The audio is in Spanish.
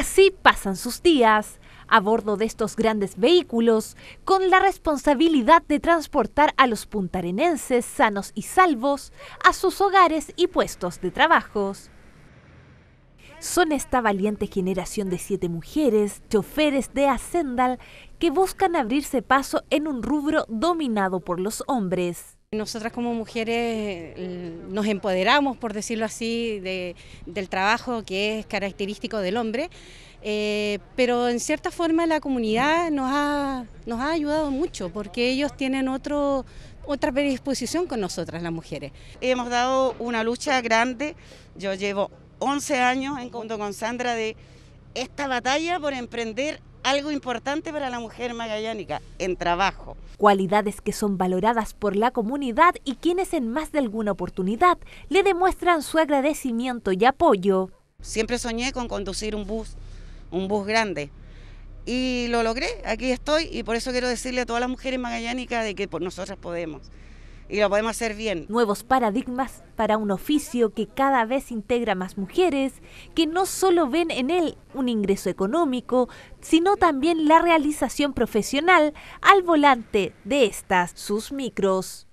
Así pasan sus días a bordo de estos grandes vehículos, con la responsabilidad de transportar a los puntarenenses sanos y salvos a sus hogares y puestos de trabajo. Son esta valiente generación de siete mujeres, choferes de Ascendal, que buscan abrirse paso en un rubro dominado por los hombres. Nosotras como mujeres eh, nos empoderamos, por decirlo así, del trabajo que es característico del hombre, eh, pero en cierta forma la comunidad nos ha, nos ha ayudado mucho porque ellos tienen otro, otra predisposición con nosotras las mujeres. Hemos dado una lucha grande, yo llevo 11 años en conjunto con Sandra de esta batalla por emprender algo importante para la mujer magallánica en trabajo. Cualidades que son valoradas por la comunidad y quienes en más de alguna oportunidad le demuestran su agradecimiento y apoyo. Siempre soñé con conducir un bus, un bus grande. Y lo logré, aquí estoy y por eso quiero decirle a todas las mujeres magallánicas de que por nosotras podemos y lo podemos hacer bien. Nuevos paradigmas para un oficio que cada vez integra más mujeres, que no solo ven en él un ingreso económico, sino también la realización profesional al volante de estas sus micros.